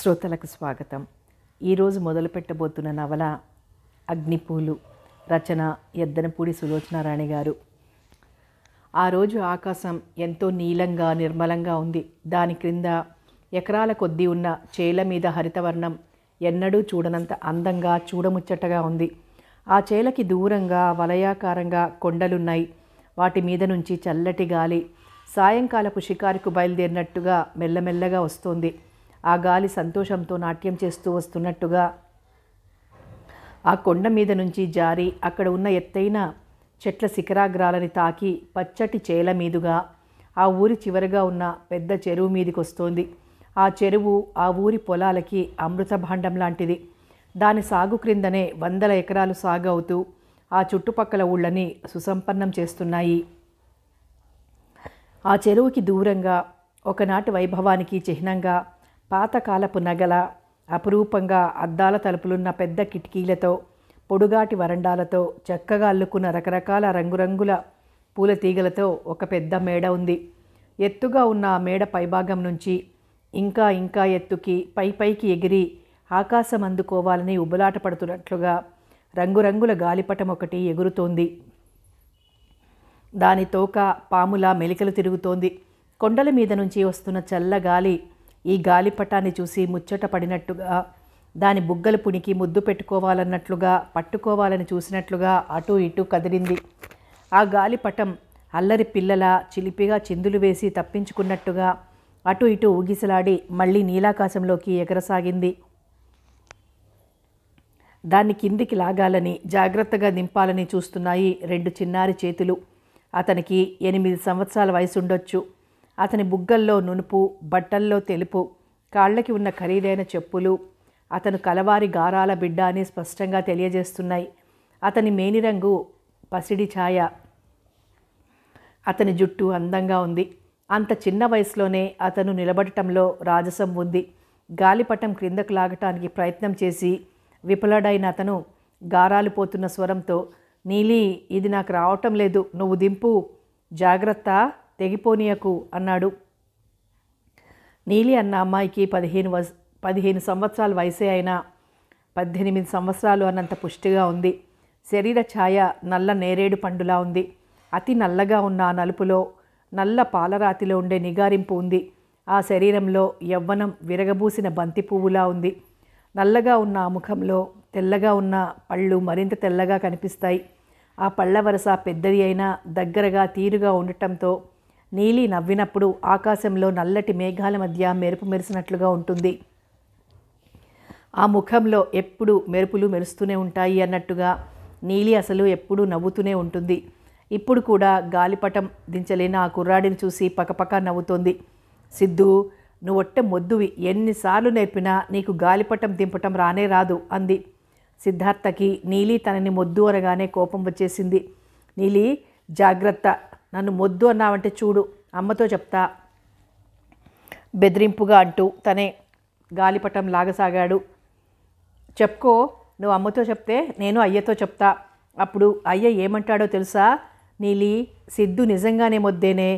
శ్రోతలకు స్వాగతం ఈరోజు మొదలుపెట్టబోతున్న నవల అగ్నిపూలు రచన ఎద్దనపూడి సులోచనారాణి గారు ఆ రోజు ఆకాశం ఎంతో నీలంగా నిర్మలంగా ఉంది దాని క్రింద ఎకరాల కొద్దీ ఉన్న చేల మీద హరితవర్ణం ఎన్నడూ చూడనంత అందంగా చూడముచ్చటగా ఉంది ఆ చేలకి దూరంగా వలయాకారంగా కొండలున్నాయి వాటి మీద నుంచి చల్లటి గాలి సాయంకాలపు షికారుకు బయలుదేరినట్టుగా మెల్లమెల్లగా వస్తోంది ఆ గాలి సంతోషంతో నాట్యం చేస్తూ వస్తున్నట్టుగా ఆ కొండ మీద నుంచి జారి అక్కడ ఉన్న ఎత్తైన చెట్ల శిఖరాగ్రాలని తాకి పచ్చటి చేల మీదుగా ఆ ఊరి చివరగా ఉన్న పెద్ద చెరువు మీదకి వస్తోంది ఆ చెరువు ఆ ఊరి పొలాలకి అమృత భాండం లాంటిది దాని సాగు క్రిందనే వందల ఎకరాలు సాగు అవుతూ ఆ చుట్టుపక్కల ఊళ్ళని సుసంపన్నం చేస్తున్నాయి ఆ చెరువుకి దూరంగా ఒకనాటి వైభవానికి చిహ్నంగా పాతకాలపు నగల అపురూపంగా అద్దాల తలుపులున్న పెద్ద కిటికీలతో పొడుగాటి వరండాలతో చక్కగా అల్లుకున్న రకరకాల రంగురంగుల పూల తీగలతో ఒక పెద్ద మేడ ఉంది ఎత్తుగా ఉన్న ఆ మేడ పైభాగం నుంచి ఇంకా ఇంకా ఎత్తుకి పై పైకి ఎగిరి ఆకాశం అందుకోవాలని ఉబలాట పడుతున్నట్లుగా రంగురంగుల గాలిపటం ఒకటి ఎగురుతోంది దాని తోక పాములా మెలికలు తిరుగుతోంది కొండల మీద నుంచి వస్తున్న చల్లగాలి ఈ గాలిపటాన్ని చూసి ముచ్చట పడినట్టుగా దాని బుగ్గలు పుణికి ముద్దు పెట్టుకోవాలన్నట్లుగా పట్టుకోవాలని చూసినట్లుగా అటు ఇటు కదిలింది ఆ గాలిపటం అల్లరి పిల్లల చిలిపిగా చిందులు వేసి తప్పించుకున్నట్టుగా అటు ఇటు ఊగిసలాడి మళ్ళీ నీలాకాశంలోకి ఎగరసాగింది దాన్ని కిందికి లాగాలని జాగ్రత్తగా దింపాలని చూస్తున్నాయి రెండు చిన్నారి చేతులు అతనికి ఎనిమిది సంవత్సరాల వయసుండొచ్చు అతని బుగ్గల్లో నునుపు బట్టల్లో తెలుపు కాళ్ళకి ఉన్న ఖరీదైన చెప్పులు అతను కలవారి గారాల బిడ్డ అని స్పష్టంగా తెలియజేస్తున్నాయి అతని మేనిరంగు పసిడి ఛాయ అతని జుట్టు అందంగా ఉంది అంత చిన్న వయసులోనే అతను నిలబడటంలో రాజసం ఉంది గాలిపటం క్రిందకు లాగటానికి ప్రయత్నం చేసి విఫలడైన అతను గారాలు పోతున్న స్వరంతో నీలి ఇది నాకు రావటం లేదు నువ్వు దింపు జాగ్రత్త తెగిపోనియకు అన్నాడు నీలి అన్న అమ్మాయికి పదిహేను వస్ పదిహేను సంవత్సరాల వయసే అయినా పద్దెనిమిది సంవత్సరాలు అన్నంత పుష్టిగా ఉంది శరీర ఛాయ నల్ల నేరేడు పండులా ఉంది అతి నల్లగా ఉన్న ఆ నలుపులో నల్ల పాలరాతిలో ఉండే నిగారింపు ఉంది ఆ శరీరంలో యవ్వనం విరగబూసిన బంతి పువ్వులా ఉంది నల్లగా ఉన్న ఆ ముఖంలో తెల్లగా ఉన్న పళ్ళు మరింత తెల్లగా కనిపిస్తాయి ఆ పళ్ళ వరస పెద్దది అయినా దగ్గరగా తీరుగా ఉండటంతో నీలి నవ్వినప్పుడు ఆకాశంలో నల్లటి మేఘాల మధ్య మెరుపు మెరిసినట్లుగా ఉంటుంది ఆ ముఖంలో ఎప్పుడు మెరుపులు మెరుస్తూనే ఉంటాయి అన్నట్టుగా నీలి అసలు ఎప్పుడూ నవ్వుతూనే ఉంటుంది ఇప్పుడు కూడా గాలిపటం దించలేని ఆ కుర్రాడిని చూసి పకపక నవ్వుతోంది సిద్ధు నువ్వొట్ట మొద్దువి ఎన్నిసార్లు నేర్పినా నీకు గాలిపటం దింపటం రానే రాదు అంది సిద్ధార్థకి నీలి తనని మొద్దు అనగానే కోపం వచ్చేసింది నీలి జాగ్రత్త నన్ను మొద్దు అన్నావంటే చూడు అమ్మతో చెప్తా బెదిరింపుగా అంటూ తనే గాలిపటం లాగసాగాడు చెప్పుకో నువ్వు అమ్మతో చెప్తే నేను అయ్యతో చెప్తా అప్పుడు అయ్య ఏమంటాడో తెలుసా నీలి సిద్ధు నిజంగానే మొద్దేనే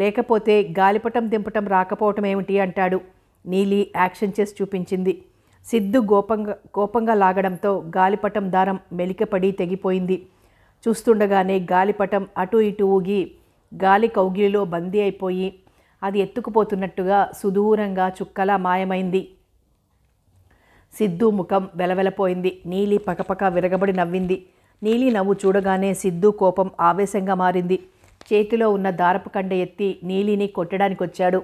లేకపోతే గాలిపటం దింపటం రాకపోవటం ఏమిటి అంటాడు నీలి యాక్షన్ చేసి చూపించింది సిద్ధు గోపంగా కోపంగా లాగడంతో గాలిపటం దారం మెలికపడి తెగిపోయింది చూస్తుండగానే గాలిపటం అటు ఇటు ఊగి గాలి కౌగిలిలో బందీ అయిపోయి అది ఎత్తుకుపోతున్నట్టుగా సుదూరంగా చుక్కలా మాయమైంది సిద్ధు ముఖం వెలవెలపోయింది నీలి పకపక విరగబడి నవ్వింది నీలి నవ్వు చూడగానే సిద్ధు కోపం ఆవేశంగా మారింది చేతిలో ఉన్న దారపు కండ ఎత్తి నీలిని కొట్టడానికి వచ్చాడు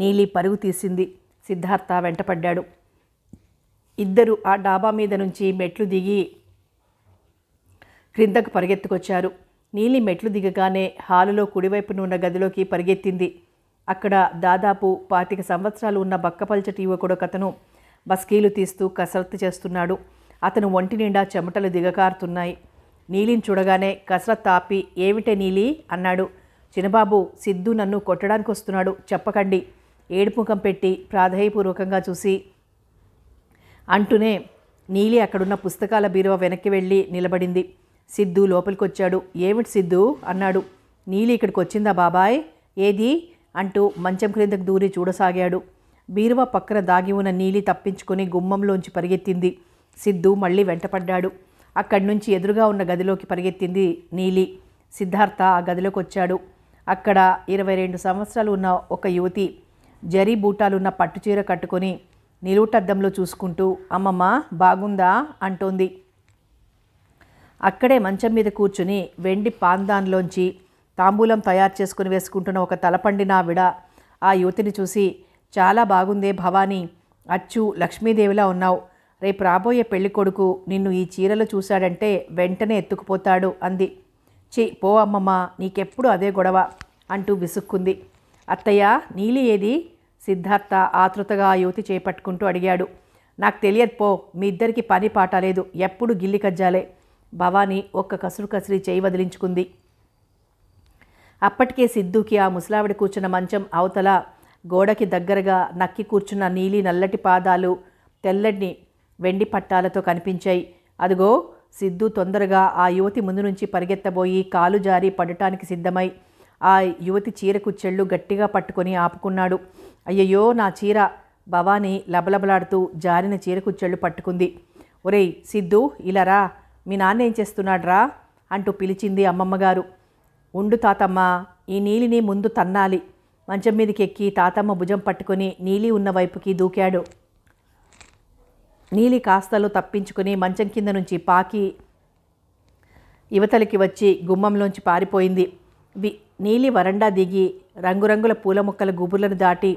నీలి పరుగు తీసింది సిద్ధార్థ వెంటపడ్డాడు ఇద్దరు ఆ డాబా మీద నుంచి మెట్లు దిగి క్రిందకు పరిగెత్తుకొచ్చారు నీలి మెట్లు దిగగానే హాలులో కుడివైపున ఉన్న గదిలోకి పరిగెత్తింది అక్కడ దాదాపు పాతిక సంవత్సరాలు ఉన్న బక్కపల్చటి యువకుడొకతను బస్కీలు తీస్తూ కసరత్తు చేస్తున్నాడు అతను ఒంటి నిండా చెమటలు దిగకారుతున్నాయి నీలిని చూడగానే కసరత్ ఆపి ఏమిటే నీలి అన్నాడు చిన్నబాబు సిద్ధు నన్ను కొట్టడానికి వస్తున్నాడు చెప్పకండి ఏడుముఖం పెట్టి ప్రాధాయపూర్వకంగా చూసి అంటూనే నీలి అక్కడున్న పుస్తకాల బీరువా వెనక్కి వెళ్ళి నిలబడింది సిద్ధు లోపలికొచ్చాడు ఏమిటి సిద్ధు అన్నాడు నీలి ఇక్కడికి వచ్చిందా బాబాయ్ ఏది అంటూ మంచం క్రిందకు దూరి చూడసాగాడు బీరువా పక్కన దాగి ఉన్న నీలి తప్పించుకొని గుమ్మంలోంచి పరిగెత్తింది సిద్ధు మళ్ళీ వెంటపడ్డాడు అక్కడి నుంచి ఎదురుగా ఉన్న గదిలోకి పరిగెత్తింది నీలి సిద్ధార్థ ఆ గదిలోకి వచ్చాడు అక్కడ ఇరవై రెండు సంవత్సరాలు ఉన్న ఒక యువతి జరీ బూటాలున్న పట్టుచీర కట్టుకొని నిలువుటద్దంలో చూసుకుంటూ అమ్మమ్మ బాగుందా అంటోంది అక్కడే మంచం మీద కూర్చుని వెండి పాందాన్లోంచి తాంబూలం తయారు చేసుకుని వేసుకుంటున్న ఒక విడ ఆ యువతిని చూసి చాలా బాగుందే భవానీ అచ్చు లక్ష్మీదేవిలా ఉన్నావు రేపు రాబోయే పెళ్లి కొడుకు నిన్ను ఈ చీరలో చూశాడంటే వెంటనే ఎత్తుకుపోతాడు అంది చి పో అమ్మమ్మ నీకెప్పుడు అదే గొడవ అంటూ విసుక్కుంది అత్తయ్య నీలి ఏది సిద్ధార్థ ఆతృతగా ఆ యువతి చేపట్టుకుంటూ అడిగాడు నాకు తెలియదు పో మీ ఇద్దరికి పని పాట లేదు ఎప్పుడు గిల్లి కజ్జాలే భవానీ ఒక్క కసురు కసిరి చేయి వదిలించుకుంది అప్పటికే సిద్ధుకి ఆ ముసలావిడ కూర్చున్న మంచం అవతల గోడకి దగ్గరగా నక్కి కూర్చున్న నీలి నల్లటి పాదాలు తెల్లటి వెండి పట్టాలతో కనిపించాయి అదిగో సిద్ధు తొందరగా ఆ యువతి ముందు నుంచి పరిగెత్తబోయి కాలు జారి పడటానికి సిద్ధమై ఆ యువతి చీరకు చెళ్ళు గట్టిగా పట్టుకొని ఆపుకున్నాడు అయ్యయ్యో నా చీర భవానీ లబలబలాడుతూ జారిన చీరకు చెళ్ళు పట్టుకుంది ఒరేయ్ సిద్ధు ఇలా రా మీ నాన్న ఏం చేస్తున్నాడ్రా అంటూ పిలిచింది అమ్మమ్మగారు ఉండు తాతమ్మ ఈ నీలిని ముందు తన్నాలి మంచం మీదకి ఎక్కి తాతమ్మ భుజం పట్టుకుని నీలి ఉన్న వైపుకి దూకాడు నీలి కాస్తలో తప్పించుకుని మంచం కింద నుంచి పాకి యువతలకి వచ్చి గుమ్మంలోంచి పారిపోయింది వి నీలి వరండా దిగి రంగురంగుల పూల మొక్కల గుబుర్లను దాటి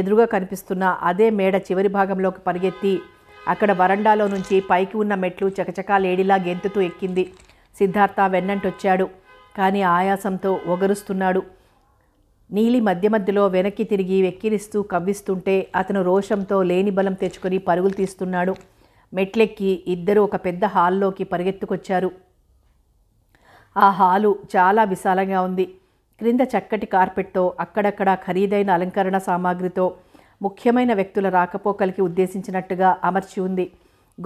ఎదురుగా కనిపిస్తున్న అదే మేడ చివరి భాగంలోకి పరిగెత్తి అక్కడ వరండాలో నుంచి పైకి ఉన్న మెట్లు చకచకా లేడిలా గెంతుతూ ఎక్కింది సిద్ధార్థ వెన్నంటొచ్చాడు కానీ ఆయాసంతో ఒగరుస్తున్నాడు నీలి మధ్య మధ్యలో వెనక్కి తిరిగి వెక్కిరిస్తూ కవ్విస్తుంటే అతను రోషంతో లేని బలం తెచ్చుకొని పరుగులు తీస్తున్నాడు మెట్లెక్కి ఇద్దరు ఒక పెద్ద హాల్లోకి పరిగెత్తుకొచ్చారు ఆ హాలు చాలా విశాలంగా ఉంది క్రింద చక్కటి కార్పెట్తో అక్కడక్కడ ఖరీదైన అలంకరణ సామాగ్రితో ముఖ్యమైన వ్యక్తుల రాకపోకలకి ఉద్దేశించినట్టుగా అమర్చి ఉంది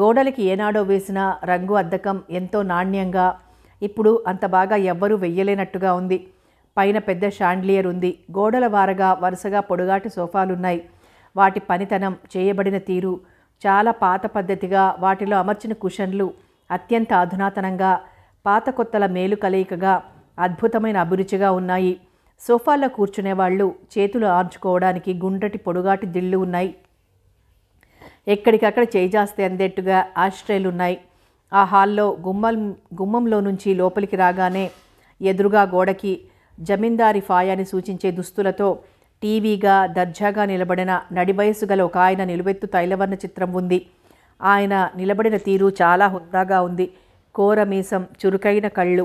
గోడలకి ఏనాడో వేసిన రంగు అద్దకం ఎంతో నాణ్యంగా ఇప్పుడు అంత బాగా ఎవ్వరూ వెయ్యలేనట్టుగా ఉంది పైన పెద్ద షాండ్లియర్ ఉంది గోడల వారగా వరుసగా పొడుగాటి సోఫాలున్నాయి వాటి పనితనం చేయబడిన తీరు చాలా పాత పద్ధతిగా వాటిలో అమర్చిన కుషన్లు అత్యంత అధునాతనంగా పాత కొత్తల మేలు కలయికగా అద్భుతమైన అభిరుచిగా ఉన్నాయి సోఫాలో కూర్చునేవాళ్ళు చేతులు ఆర్చుకోవడానికి గుండ్రటి పొడుగాటి దిళ్ళు ఉన్నాయి ఎక్కడికక్కడ చేయిజాస్తే అందేట్టుగా ఆశ్రయలున్నాయి ఆ హాల్లో గుమ్మం గుమ్మంలో నుంచి లోపలికి రాగానే ఎదురుగా గోడకి జమీందారి ఫాయాని సూచించే దుస్తులతో టీవీగా దర్జాగా నిలబడిన నడివయసు గల ఒక ఆయన నిలువెత్తు తైలవర్ణ చిత్రం ఉంది ఆయన నిలబడిన తీరు చాలా హుందాగా ఉంది కోరమీసం చురుకైన కళ్ళు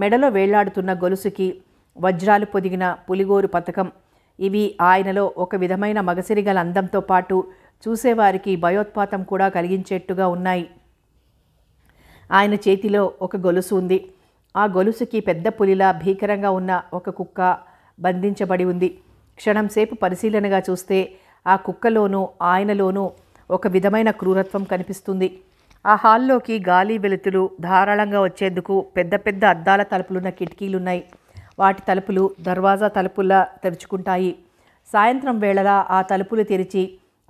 మెడలో వేళ్లాడుతున్న గొలుసుకి వజ్రాలు పొదిగిన పులిగోరు పథకం ఇవి ఆయనలో ఒక విధమైన మగసిరిగల అందంతో పాటు చూసేవారికి భయోత్పాతం కూడా కలిగించేట్టుగా ఉన్నాయి ఆయన చేతిలో ఒక గొలుసు ఉంది ఆ గొలుసుకి పెద్ద పులిలా భీకరంగా ఉన్న ఒక కుక్క బంధించబడి ఉంది క్షణంసేపు పరిశీలనగా చూస్తే ఆ కుక్కలోనూ ఆయనలోనూ ఒక విధమైన క్రూరత్వం కనిపిస్తుంది ఆ హాల్లోకి గాలి వెలుతురు ధారాళంగా వచ్చేందుకు పెద్ద పెద్ద అద్దాల తలుపులున్న కిటికీలున్నాయి వాటి తలుపులు దర్వాజా తలుపులా తెరుచుకుంటాయి సాయంత్రం వేళలా ఆ తలుపులు తెరిచి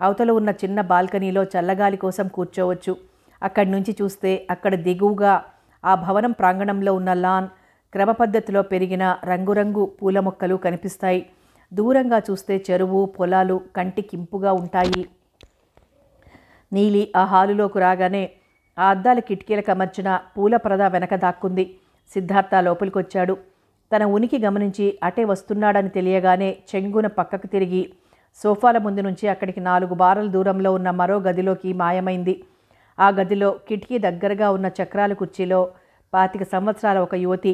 అవతల ఉన్న చిన్న బాల్కనీలో చల్లగాలి కోసం కూర్చోవచ్చు అక్కడి నుంచి చూస్తే అక్కడ దిగువగా ఆ భవనం ప్రాంగణంలో ఉన్న లాన్ పద్ధతిలో పెరిగిన రంగురంగు పూల మొక్కలు కనిపిస్తాయి దూరంగా చూస్తే చెరువు పొలాలు కంటికింపుగా ఉంటాయి నీలి ఆ హాలులోకి రాగానే ఆ అద్దాల కిటికీలకు అమర్చిన పూల వెనక దాక్కుంది సిద్ధార్థ లోపలికొచ్చాడు తన ఉనికి గమనించి అటే వస్తున్నాడని తెలియగానే చెంగున పక్కకు తిరిగి సోఫాల ముందు నుంచి అక్కడికి నాలుగు బారల దూరంలో ఉన్న మరో గదిలోకి మాయమైంది ఆ గదిలో కిటికీ దగ్గరగా ఉన్న చక్రాల కుర్చీలో పాతిక సంవత్సరాల ఒక యువతి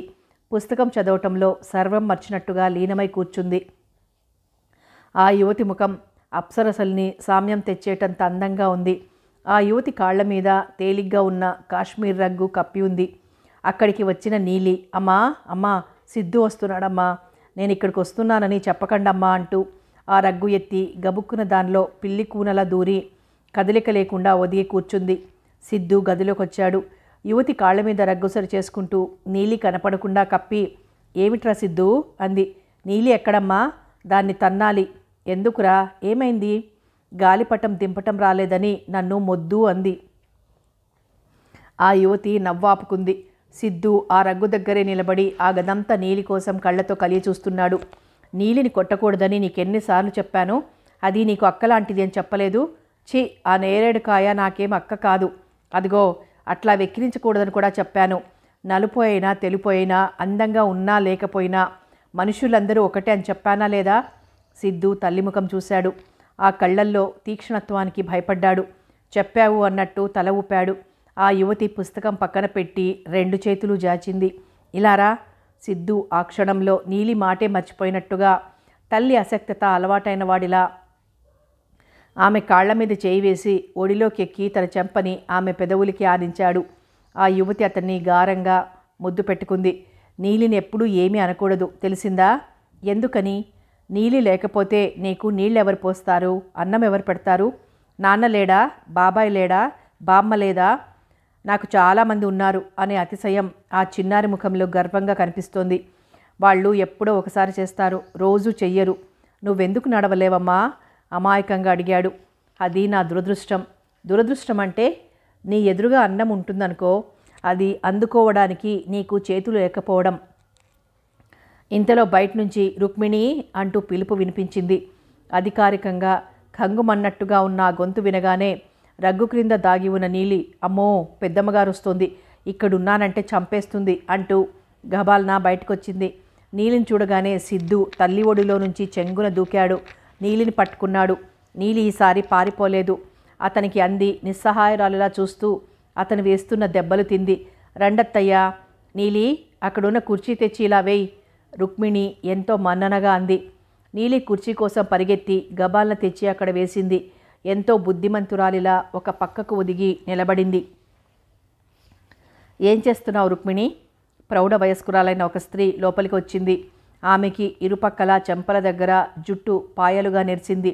పుస్తకం చదవటంలో సర్వం మర్చినట్టుగా లీనమై కూర్చుంది ఆ యువతి ముఖం అప్సరసల్ని సామ్యం తెచ్చేటంత అందంగా ఉంది ఆ యువతి కాళ్ల మీద తేలిగ్గా ఉన్న కాశ్మీర్ రగ్గు కప్పి ఉంది అక్కడికి వచ్చిన నీలి అమ్మా అమ్మా సిద్ధు వస్తున్నాడమ్మా నేను ఇక్కడికి వస్తున్నానని చెప్పకండమ్మా అంటూ ఆ రగ్గు ఎత్తి గబుక్కున దానిలో పిల్లి కూనలా దూరి కదలిక లేకుండా ఒదిగి కూర్చుంది సిద్ధు వచ్చాడు యువతి కాళ్ళ మీద రగ్గు సరి చేసుకుంటూ నీలి కనపడకుండా కప్పి ఏమిట్రా సిద్ధు అంది నీలి ఎక్కడమ్మా దాన్ని తన్నాలి ఎందుకురా ఏమైంది గాలిపటం దింపటం రాలేదని నన్ను మొద్దు అంది ఆ యువతి నవ్వాపుకుంది సిద్ధు ఆ రగ్గు దగ్గరే నిలబడి ఆ గదంతా నీలి కోసం కళ్ళతో కలిగి చూస్తున్నాడు నీలిని కొట్టకూడదని నీకెన్నిసార్లు చెప్పాను అది నీకు అక్కలాంటిది అని చెప్పలేదు ఛీ ఆ నేరేడు కాయ నాకేం అక్క కాదు అదిగో అట్లా వెక్కిరించకూడదని కూడా చెప్పాను నలుపు అయినా తెలుపు అయినా అందంగా ఉన్నా లేకపోయినా మనుషులందరూ ఒకటే అని చెప్పానా లేదా సిద్ధు తల్లిముఖం చూశాడు ఆ కళ్ళల్లో తీక్షణత్వానికి భయపడ్డాడు చెప్పావు అన్నట్టు తల ఊపాడు ఆ యువతి పుస్తకం పక్కన పెట్టి రెండు చేతులు జాచింది ఇలారా సిద్ధు ఆ క్షణంలో నీలి మాటే మర్చిపోయినట్టుగా తల్లి అసక్తత అలవాటైన వాడిలా ఆమె కాళ్ల మీద చేయి వేసి ఒడిలోకి ఎక్కి తన చెంపని ఆమె పెదవులకి ఆదించాడు ఆ యువతి అతన్ని గారంగా ముద్దు పెట్టుకుంది నీలిని ఎప్పుడూ ఏమీ అనకూడదు తెలిసిందా ఎందుకని నీలి లేకపోతే నీకు నీళ్ళెవరు పోస్తారు అన్నం ఎవరు పెడతారు నాన్న లేడా బాబాయ్ లేడా బామ్మ లేదా నాకు చాలామంది ఉన్నారు అనే అతిశయం ఆ చిన్నారి ముఖంలో గర్వంగా కనిపిస్తోంది వాళ్ళు ఎప్పుడో ఒకసారి చేస్తారు రోజు చెయ్యరు నువ్వెందుకు నడవలేవమ్మా అమాయకంగా అడిగాడు అది నా దురదృష్టం దురదృష్టం అంటే నీ ఎదురుగా అన్నం ఉంటుందనుకో అది అందుకోవడానికి నీకు చేతులు లేకపోవడం ఇంతలో బయట నుంచి రుక్మిణి అంటూ పిలుపు వినిపించింది అధికారికంగా కంగుమన్నట్టుగా ఉన్న గొంతు వినగానే రగ్గు క్రింద దాగి ఉన్న నీలి అమ్మో పెద్దమ్మగారొస్తోంది ఇక్కడున్నానంటే చంపేస్తుంది అంటూ గబాల్నా బయటకొచ్చింది నీలిని చూడగానే సిద్ధు తల్లి ఒడిలో నుంచి చెంగున దూకాడు నీలిని పట్టుకున్నాడు నీలి ఈసారి పారిపోలేదు అతనికి అంది నిస్సహాయరాలులా చూస్తూ అతను వేస్తున్న దెబ్బలు తింది రండత్తయ్య నీలి అక్కడున్న కుర్చీ తెచ్చి ఇలా వేయి రుక్మిణి ఎంతో మన్ననగా అంది నీలి కుర్చీ కోసం పరిగెత్తి గబాల్న తెచ్చి అక్కడ వేసింది ఎంతో బుద్ధిమంతురాలిలా ఒక పక్కకు ఒదిగి నిలబడింది ఏం చేస్తున్నావు రుక్మిణి ప్రౌఢ వయస్కురాలైన ఒక స్త్రీ లోపలికి వచ్చింది ఆమెకి ఇరుపక్కల చెంపల దగ్గర జుట్టు పాయలుగా నెరిచింది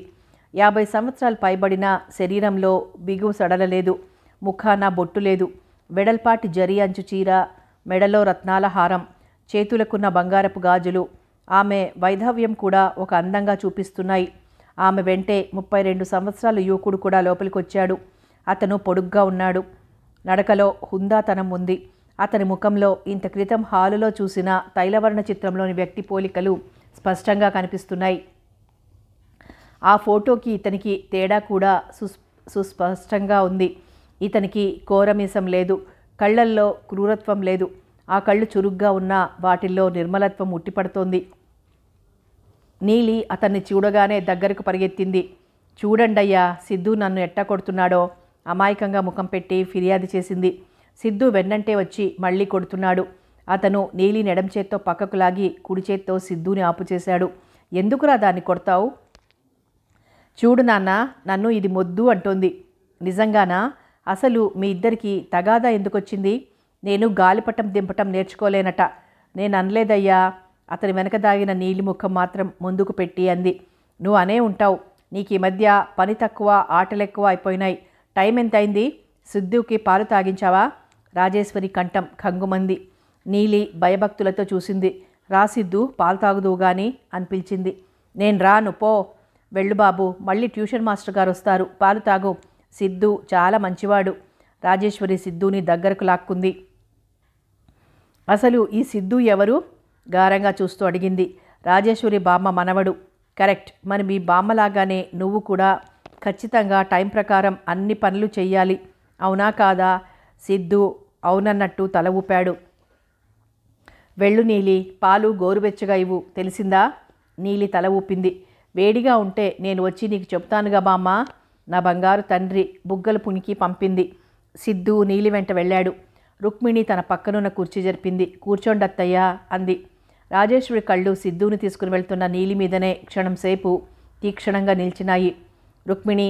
యాభై సంవత్సరాలు పైబడిన శరీరంలో సడల సడలలేదు ముఖాన బొట్టు లేదు వెడల్పాటి జరి అంచు చీర మెడలో రత్నాల హారం చేతులకున్న బంగారపు గాజులు ఆమె వైధవ్యం కూడా ఒక అందంగా చూపిస్తున్నాయి ఆమె వెంటే ముప్పై రెండు సంవత్సరాల యువకుడు కూడా లోపలికొచ్చాడు అతను పొడుగ్గా ఉన్నాడు నడకలో హుందాతనం ఉంది అతని ముఖంలో ఇంత క్రితం హాలులో చూసిన తైలవర్ణ చిత్రంలోని వ్యక్తి పోలికలు స్పష్టంగా కనిపిస్తున్నాయి ఆ ఫోటోకి ఇతనికి తేడా కూడా సుస్పష్టంగా ఉంది ఇతనికి కోరమీసం లేదు కళ్ళల్లో క్రూరత్వం లేదు ఆ కళ్ళు చురుగ్గా ఉన్న వాటిల్లో నిర్మలత్వం ఉట్టిపడుతోంది నీలి అతన్ని చూడగానే దగ్గరకు పరిగెత్తింది చూడండయ్యా సిద్ధు నన్ను ఎట్ట కొడుతున్నాడో అమాయకంగా ముఖం పెట్టి ఫిర్యాదు చేసింది సిద్ధు వెన్నంటే వచ్చి మళ్ళీ కొడుతున్నాడు అతను నీలి నెడం చేత్తో పక్కకు లాగి కుడి చేత్తో సిద్ధుని ఆపుచేశాడు ఎందుకురా దాన్ని కొడతావు చూడు నాన్న నన్ను ఇది మొద్దు అంటోంది నిజంగానా అసలు మీ ఇద్దరికి తగాదా ఎందుకొచ్చింది నేను గాలిపటం దింపటం నేర్చుకోలేనట నేను అనలేదయ్యా అతని వెనక దాగిన నీలిముఖం మాత్రం ముందుకు పెట్టి అంది నువ్వు అనే ఉంటావు నీకు ఈ మధ్య పని తక్కువ ఆటలు ఎక్కువ అయిపోయినాయి టైం ఎంతైంది సిద్ధుకి పాలు తాగించావా రాజేశ్వరి కంఠం కంగుమంది నీలి భయభక్తులతో చూసింది రా సిద్ధు పాలు తాగుదువు కానీ అనిపించింది నేను రాను పో వెళ్ళు బాబు మళ్ళీ ట్యూషన్ మాస్టర్ గారు వస్తారు పాలు తాగు సిద్ధు చాలా మంచివాడు రాజేశ్వరి సిద్ధుని దగ్గరకు లాక్కుంది అసలు ఈ సిద్ధు ఎవరు గారంగా చూస్తూ అడిగింది రాజేశ్వరి బామ్మ మనవడు కరెక్ట్ మరి మీ బామ్మలాగానే నువ్వు కూడా ఖచ్చితంగా టైం ప్రకారం అన్ని పనులు చెయ్యాలి అవునా కాదా సిద్ధు అవునన్నట్టు తల ఊపాడు వెళ్ళు నీలి పాలు గోరువెచ్చగా ఇవ్వు తెలిసిందా నీలి తల ఊపింది వేడిగా ఉంటే నేను వచ్చి నీకు చెప్తానుగా బామ్మ నా బంగారు తండ్రి బుగ్గలు పునికి పంపింది సిద్ధు నీలి వెంట వెళ్ళాడు రుక్మిణి తన పక్కనున్న కుర్చీ జరిపింది కూర్చోండి అత్తయ్యా అంది రాజేశ్వరి కళ్ళు సిద్ధుని తీసుకుని వెళ్తున్న నీలి మీదనే క్షణం సేపు తీక్షణంగా నిలిచినాయి రుక్మిణి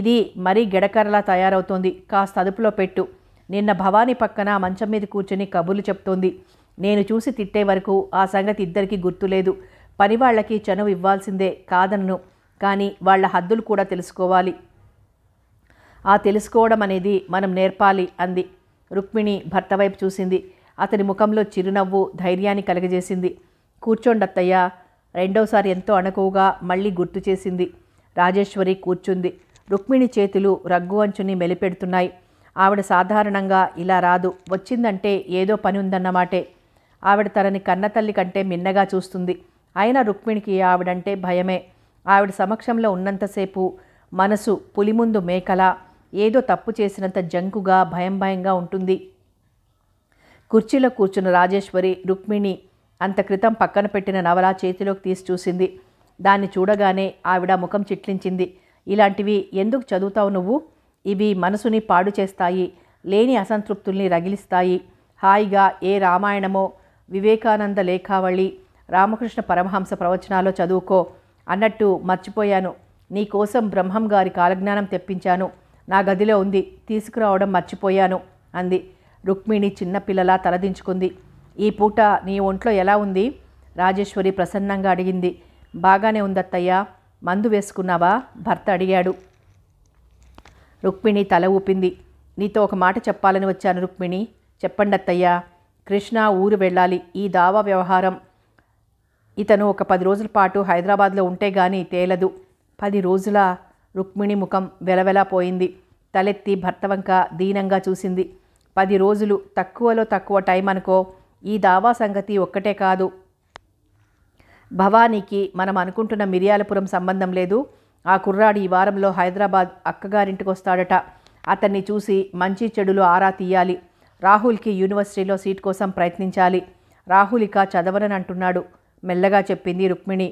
ఇది మరీ గిడకరలా తయారవుతోంది కాస్త అదుపులో పెట్టు నిన్న భవానీ పక్కన మంచం మీద కూర్చుని కబుర్లు చెప్తోంది నేను చూసి తిట్టే వరకు ఆ సంగతి ఇద్దరికీ గుర్తులేదు పనివాళ్లకి చనువు ఇవ్వాల్సిందే కాదనను కానీ వాళ్ల హద్దులు కూడా తెలుసుకోవాలి ఆ తెలుసుకోవడం అనేది మనం నేర్పాలి అంది రుక్మిణి భర్త వైపు చూసింది అతని ముఖంలో చిరునవ్వు ధైర్యాన్ని కలగజేసింది కూర్చోండత్తయ్యా రెండోసారి ఎంతో అణకువగా మళ్ళీ గుర్తు చేసింది రాజేశ్వరి కూర్చుంది రుక్మిణి చేతులు రగ్గు అంచుని మెలిపెడుతున్నాయి ఆవిడ సాధారణంగా ఇలా రాదు వచ్చిందంటే ఏదో పని ఉందన్నమాటే ఆవిడ తనని కన్నతల్లి కంటే మిన్నగా చూస్తుంది అయినా రుక్మిణికి ఆవిడంటే భయమే ఆవిడ సమక్షంలో ఉన్నంతసేపు మనసు పులిముందు మేకలా ఏదో తప్పు చేసినంత జంకుగా భయం భయంగా ఉంటుంది కుర్చీలో కూర్చున్న రాజేశ్వరి రుక్మిణి అంత క్రితం పక్కన పెట్టిన నవలా చేతిలోకి తీసి చూసింది దాన్ని చూడగానే ఆవిడ ముఖం చిట్లించింది ఇలాంటివి ఎందుకు చదువుతావు నువ్వు ఇవి మనసుని పాడు చేస్తాయి లేని అసంతృప్తుల్ని రగిలిస్తాయి హాయిగా ఏ రామాయణమో వివేకానంద లేఖావళి రామకృష్ణ పరమహంస ప్రవచనాలో చదువుకో అన్నట్టు మర్చిపోయాను నీకోసం బ్రహ్మం గారి కాలజ్ఞానం తెప్పించాను నా గదిలో ఉంది తీసుకురావడం మర్చిపోయాను అంది రుక్మిణి చిన్నపిల్లలా తలదించుకుంది ఈ పూట నీ ఒంట్లో ఎలా ఉంది రాజేశ్వరి ప్రసన్నంగా అడిగింది బాగానే ఉందత్తయ్య మందు వేసుకున్నావా భర్త అడిగాడు రుక్మిణి తల ఊపింది నీతో ఒక మాట చెప్పాలని వచ్చాను రుక్మిణి చెప్పండి అత్తయ్య కృష్ణ ఊరు వెళ్ళాలి ఈ దావా వ్యవహారం ఇతను ఒక పది రోజుల పాటు హైదరాబాద్లో ఉంటే గాని తేలదు పది రోజుల రుక్మిణి ముఖం వెలవెలా పోయింది తలెత్తి భర్త వంక దీనంగా చూసింది పది రోజులు తక్కువలో తక్కువ టైం అనుకో ఈ దావా సంగతి ఒక్కటే కాదు భవానీకి మనం అనుకుంటున్న మిరియాలపురం సంబంధం లేదు ఆ కుర్రాడు ఈ వారంలో హైదరాబాద్ అక్కగారింటికి వస్తాడట అతన్ని చూసి మంచి చెడులు ఆరా తీయాలి రాహుల్కి యూనివర్సిటీలో సీట్ కోసం ప్రయత్నించాలి రాహులిక చదవనని అంటున్నాడు మెల్లగా చెప్పింది రుక్మిణి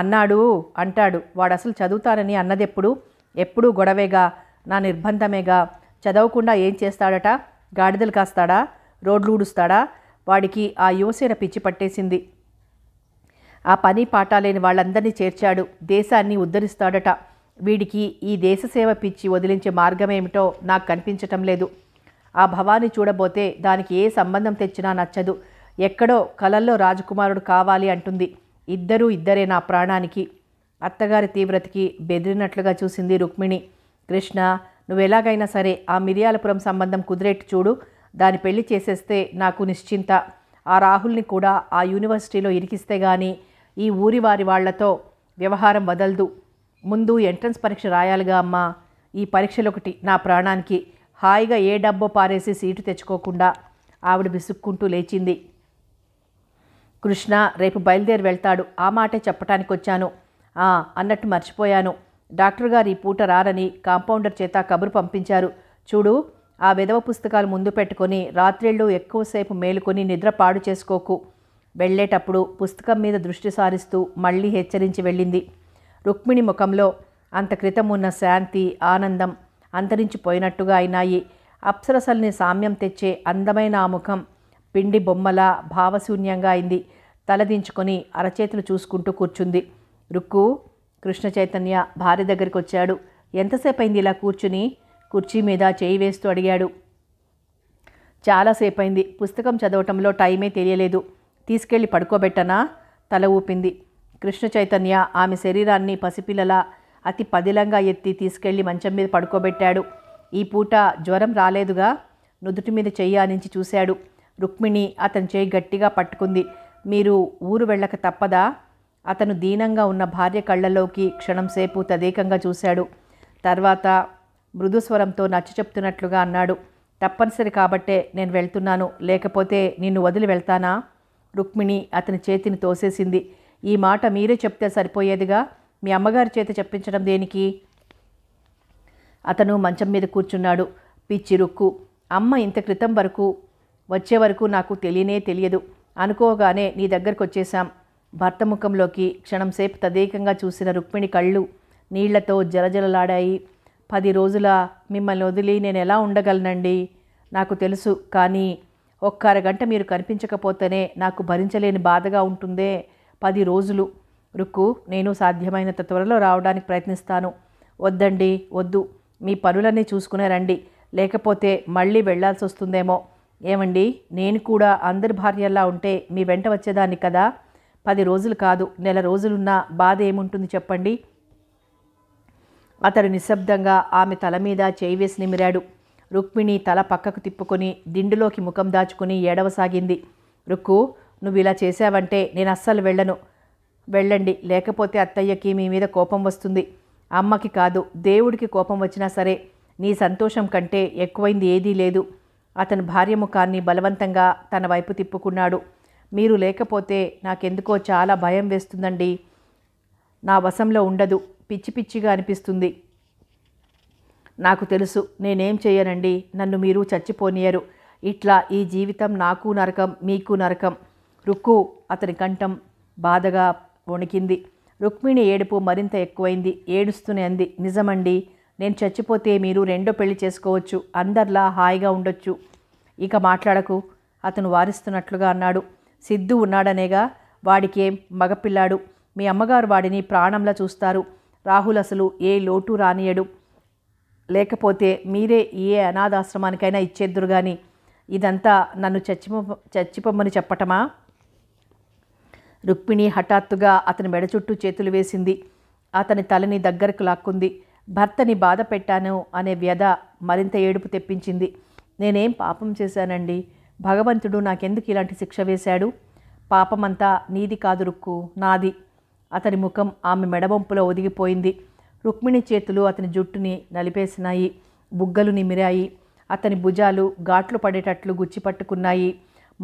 అన్నాడు అంటాడు వాడు అసలు చదువుతానని అన్నదెప్పుడు ఎప్పుడూ గొడవేగా నా నిర్బంధమేగా చదవకుండా ఏం చేస్తాడట గాడిదలు కాస్తాడా రోడ్లు ఊడుస్తాడా వాడికి ఆ యువసేన పిచ్చి పట్టేసింది ఆ పని పాట లేని వాళ్ళందరినీ చేర్చాడు దేశాన్ని ఉద్ధరిస్తాడట వీడికి ఈ దేశ సేవ పిచ్చి వదిలించే మార్గమేమిటో నాకు కనిపించటం లేదు ఆ భవాని చూడబోతే దానికి ఏ సంబంధం తెచ్చినా నచ్చదు ఎక్కడో కలల్లో రాజకుమారుడు కావాలి అంటుంది ఇద్దరూ ఇద్దరే నా ప్రాణానికి అత్తగారి తీవ్రతకి బెదిరినట్లుగా చూసింది రుక్మిణి కృష్ణ నువ్వు ఎలాగైనా సరే ఆ మిరియాలపురం సంబంధం కుదిరేట్టు చూడు దాని పెళ్లి చేసేస్తే నాకు నిశ్చింత ఆ రాహుల్ని కూడా ఆ యూనివర్సిటీలో ఇరికిస్తే గాని ఈ ఊరి వారి వాళ్లతో వ్యవహారం వదలదు ముందు ఎంట్రన్స్ పరీక్ష రాయాలిగా అమ్మా ఈ పరీక్షలు ఒకటి నా ప్రాణానికి హాయిగా ఏ డబ్బో పారేసి సీటు తెచ్చుకోకుండా ఆవిడ విసుక్కుంటూ లేచింది కృష్ణ రేపు బయలుదేరి వెళ్తాడు ఆ మాటే చెప్పటానికి వచ్చాను అన్నట్టు మర్చిపోయాను డాక్టర్ గారు ఈ పూట రారని కాంపౌండర్ చేత కబురు పంపించారు చూడు ఆ విధవ పుస్తకాలు ముందు పెట్టుకొని రాత్రిళ్ళు ఎక్కువసేపు మేలుకొని నిద్ర పాడు చేసుకోకు వెళ్ళేటప్పుడు పుస్తకం మీద దృష్టి సారిస్తూ మళ్ళీ హెచ్చరించి వెళ్ళింది రుక్మిణి ముఖంలో అంత క్రితం ఉన్న శాంతి ఆనందం అంతరించిపోయినట్టుగా అయినాయి అప్సరసల్ని సామ్యం తెచ్చే అందమైన ఆ ముఖం పిండి బొమ్మలా భావశూన్యంగా అయింది తలదించుకొని అరచేతులు చూసుకుంటూ కూర్చుంది రుక్కు కృష్ణ చైతన్య భార్య దగ్గరికి వచ్చాడు ఎంతసేపు అయింది ఇలా కూర్చుని కుర్చీ మీద చేయి వేస్తూ అడిగాడు చాలాసేపు అయింది పుస్తకం చదవటంలో టైమే తెలియలేదు తీసుకెళ్ళి పడుకోబెట్టనా తల ఊపింది కృష్ణ చైతన్య ఆమె శరీరాన్ని పసిపిల్లలా అతి పదిలంగా ఎత్తి తీసుకెళ్లి మంచం మీద పడుకోబెట్టాడు ఈ పూట జ్వరం రాలేదుగా నుదుటి మీద చెయ్యి ఆనించి చూశాడు రుక్మిణి అతని చేయి గట్టిగా పట్టుకుంది మీరు ఊరు వెళ్ళక తప్పదా అతను దీనంగా ఉన్న భార్య కళ్ళలోకి క్షణంసేపు తదేకంగా చూశాడు తర్వాత మృదుస్వరంతో నచ్చ చెప్తున్నట్లుగా అన్నాడు తప్పనిసరి కాబట్టే నేను వెళ్తున్నాను లేకపోతే నిన్ను వదిలి వెళ్తానా రుక్మిణి అతని చేతిని తోసేసింది ఈ మాట మీరే చెప్తే సరిపోయేదిగా మీ అమ్మగారి చేత చెప్పించడం దేనికి అతను మంచం మీద కూర్చున్నాడు పిచ్చి రుక్కు అమ్మ ఇంత క్రితం వరకు వచ్చే వరకు నాకు తెలియనే తెలియదు అనుకోగానే నీ దగ్గరకు వచ్చేశాం భర్త ముఖంలోకి క్షణంసేపు తదేకంగా చూసిన రుక్మిణి కళ్ళు నీళ్లతో జలజలలాడాయి పది రోజుల మిమ్మల్ని వదిలి నేను ఎలా ఉండగలనండి నాకు తెలుసు కానీ ఒక్క అరగంట మీరు కనిపించకపోతేనే నాకు భరించలేని బాధగా ఉంటుందే పది రోజులు రుక్కు నేను సాధ్యమైనంత త్వరలో రావడానికి ప్రయత్నిస్తాను వద్దండి వద్దు మీ పనులన్నీ చూసుకునే రండి లేకపోతే మళ్ళీ వెళ్లాల్సి వస్తుందేమో ఏమండి నేను కూడా అందరి భార్యలా ఉంటే మీ వెంట వచ్చేదాన్ని కదా పది రోజులు కాదు నెల రోజులున్నా బాధ ఏముంటుంది చెప్పండి అతడు నిశ్శబ్దంగా ఆమె తల మీద చేయివేసి నిమిరాడు రుక్మిణి తల పక్కకు తిప్పుకొని దిండులోకి ముఖం దాచుకుని ఏడవసాగింది రుక్కు నువ్వు ఇలా చేశావంటే నేను అస్సలు వెళ్ళను వెళ్ళండి లేకపోతే అత్తయ్యకి మీ మీద కోపం వస్తుంది అమ్మకి కాదు దేవుడికి కోపం వచ్చినా సరే నీ సంతోషం కంటే ఎక్కువైంది ఏదీ లేదు అతను భార్య ముఖాన్ని బలవంతంగా తన వైపు తిప్పుకున్నాడు మీరు లేకపోతే నాకెందుకో చాలా భయం వేస్తుందండి నా వశంలో ఉండదు పిచ్చి పిచ్చిగా అనిపిస్తుంది నాకు తెలుసు నేనేం చేయనండి నన్ను మీరు చచ్చిపోనియరు ఇట్లా ఈ జీవితం నాకు నరకం మీకు నరకం రుక్కు అతని కంఠం బాధగా వణికింది రుక్మిణి ఏడుపు మరింత ఎక్కువైంది ఏడుస్తూనే అంది నిజమండి నేను చచ్చిపోతే మీరు రెండో పెళ్లి చేసుకోవచ్చు అందరిలా హాయిగా ఉండొచ్చు ఇక మాట్లాడకు అతను వారిస్తున్నట్లుగా అన్నాడు సిద్ధు ఉన్నాడనేగా వాడికేం మగపిల్లాడు మీ అమ్మగారు వాడిని ప్రాణంలా చూస్తారు రాహుల్ అసలు ఏ లోటు రానియడు లేకపోతే మీరే ఏ అనాథాశ్రమానికైనా ఇచ్చేద్దురు కానీ ఇదంతా నన్ను చచ్చిపో చచ్చిపోమ్మని చెప్పటమా రుక్మిణి హఠాత్తుగా అతని మెడ చుట్టూ చేతులు వేసింది అతని తలని దగ్గరకు లాక్కుంది భర్తని బాధ పెట్టాను అనే వ్యధ మరింత ఏడుపు తెప్పించింది నేనేం పాపం చేశానండి భగవంతుడు నాకెందుకు ఇలాంటి శిక్ష వేశాడు పాపమంతా నీది కాదు రుక్కు నాది అతని ముఖం ఆమె మెడవంపులో ఒదిగిపోయింది రుక్మిణి చేతులు అతని జుట్టుని నలిపేసినాయి బుగ్గలు నిమిరాయి అతని భుజాలు ఘాట్లు పడేటట్లు గుచ్చిపట్టుకున్నాయి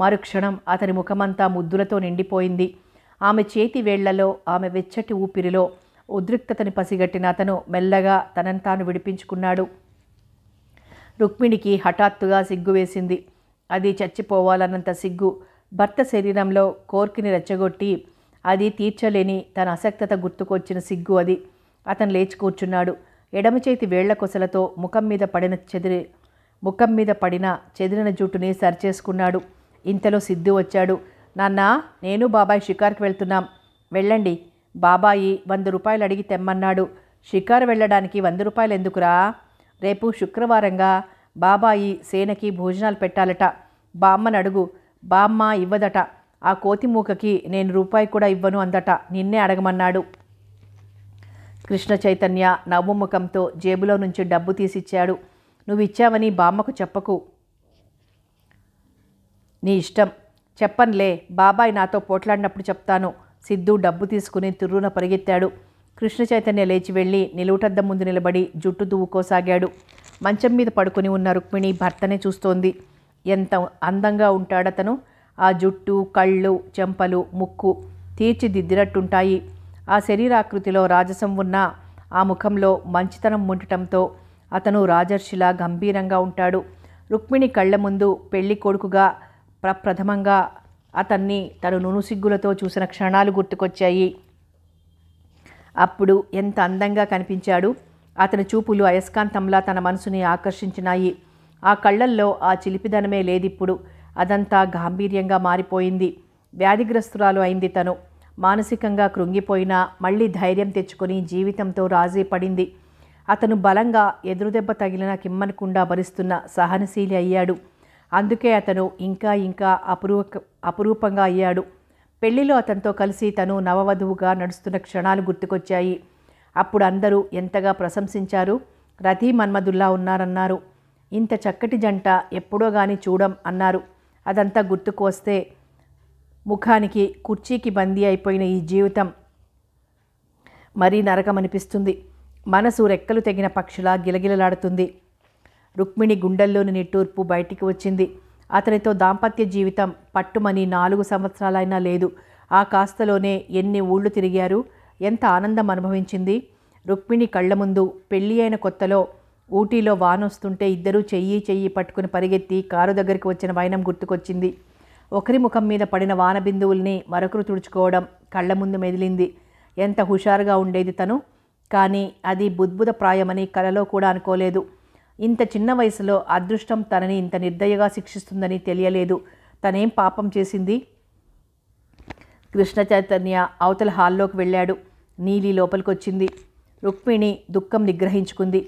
మరుక్షణం అతని ముఖమంతా ముద్దులతో నిండిపోయింది ఆమె చేతి వేళ్లలో ఆమె వెచ్చటి ఊపిరిలో ఉద్రిక్తతని పసిగట్టిన అతను మెల్లగా తనంతాను విడిపించుకున్నాడు రుక్మిణికి హఠాత్తుగా సిగ్గు వేసింది అది చచ్చిపోవాలన్నంత సిగ్గు భర్త శరీరంలో కోర్కిని రెచ్చగొట్టి అది తీర్చలేని తన అసక్తత గుర్తుకొచ్చిన సిగ్గు అది అతను లేచి కూర్చున్నాడు ఎడమ చేతి వేళ్ల కొసలతో ముఖం మీద పడిన చెదిరి ముఖం మీద పడిన చెదిరిన జుట్టుని సరిచేసుకున్నాడు ఇంతలో సిద్ధు వచ్చాడు నాన్న నేను బాబాయ్ షికార్కి వెళ్తున్నాం వెళ్ళండి బాబాయి వంద రూపాయలు అడిగి తెమ్మన్నాడు షికార్ వెళ్ళడానికి వంద రూపాయలు ఎందుకురా రేపు శుక్రవారంగా బాబాయి సేనకి భోజనాలు పెట్టాలట బామ్మనడుగు బామ్మ ఇవ్వదట ఆ కోతిమూకకి నేను రూపాయి కూడా ఇవ్వను అందట నిన్నే అడగమన్నాడు కృష్ణ చైతన్య నవ్వుముఖంతో జేబులో నుంచి డబ్బు తీసిచ్చాడు నువ్వు ఇచ్చావని బామ్మకు చెప్పకు నీ ఇష్టం చెప్పన్లే బాబాయ్ నాతో పోట్లాడినప్పుడు చెప్తాను సిద్ధు డబ్బు తీసుకుని తుర్రున పరిగెత్తాడు కృష్ణ చైతన్య లేచి వెళ్ళి నిలువుటద్ద ముందు నిలబడి జుట్టు దువ్వుకోసాగాడు మంచం మీద పడుకుని ఉన్న రుక్మిణి భర్తనే చూస్తోంది ఎంత అందంగా ఉంటాడతను ఆ జుట్టు కళ్ళు చెంపలు ముక్కు తీర్చిదిద్దినట్టుంటాయి ఆ శరీరాకృతిలో రాజసం ఉన్న ఆ ముఖంలో మంచితనం ఉండటంతో అతను రాజర్షిలా గంభీరంగా ఉంటాడు రుక్మిణి కళ్ళ ముందు పెళ్లి కొడుకుగా ప్రప్రథమంగా అతన్ని తను నునుసిగ్గులతో చూసిన క్షణాలు గుర్తుకొచ్చాయి అప్పుడు ఎంత అందంగా కనిపించాడు అతని చూపులు అయస్కాంతంలా తన మనసుని ఆకర్షించినాయి ఆ కళ్ళల్లో ఆ చిలిపిదనమే లేదిప్పుడు అదంతా గాంభీర్యంగా మారిపోయింది వ్యాధిగ్రస్తురాలు అయింది తను మానసికంగా కృంగిపోయినా మళ్ళీ ధైర్యం తెచ్చుకొని జీవితంతో రాజీ పడింది అతను బలంగా ఎదురుదెబ్బ తగిలిన కిమ్మనకుండా భరిస్తున్న సహనశీలి అయ్యాడు అందుకే అతను ఇంకా ఇంకా అపురూ అపురూపంగా అయ్యాడు పెళ్లిలో అతనితో కలిసి తను నవవధువుగా నడుస్తున్న క్షణాలు గుర్తుకొచ్చాయి అప్పుడు అందరూ ఎంతగా ప్రశంసించారు రథీ మన్మధుల్లా ఉన్నారన్నారు ఇంత చక్కటి జంట ఎప్పుడో గాని చూడం అన్నారు అదంతా గుర్తుకు వస్తే ముఖానికి కుర్చీకి బందీ అయిపోయిన ఈ జీవితం మరీ నరకమనిపిస్తుంది మనసు రెక్కలు తెగిన పక్షులా గిలగిలలాడుతుంది రుక్మిణి గుండెల్లోని నిట్టూర్పు బయటికి వచ్చింది అతనితో దాంపత్య జీవితం పట్టుమని నాలుగు సంవత్సరాలైనా లేదు ఆ కాస్తలోనే ఎన్ని ఊళ్ళు తిరిగారు ఎంత ఆనందం అనుభవించింది రుక్మిణి కళ్ల ముందు పెళ్ళి అయిన కొత్తలో ఊటీలో వానొస్తుంటే ఇద్దరూ చెయ్యి చెయ్యి పట్టుకుని పరిగెత్తి కారు దగ్గరికి వచ్చిన వైనం గుర్తుకొచ్చింది ఒకరి ముఖం మీద పడిన వాన బిందువుల్ని మరొకరు తుడుచుకోవడం కళ్ళ ముందు మెదిలింది ఎంత హుషారుగా ఉండేది తను కానీ అది బుద్భుత ప్రాయమని కలలో కూడా అనుకోలేదు ఇంత చిన్న వయసులో అదృష్టం తనని ఇంత నిర్దయగా శిక్షిస్తుందని తెలియలేదు తనేం పాపం చేసింది కృష్ణ చైతన్య అవతల హాల్లోకి వెళ్ళాడు నీలి లోపలికొచ్చింది రుక్మిణి దుఃఖం నిగ్రహించుకుంది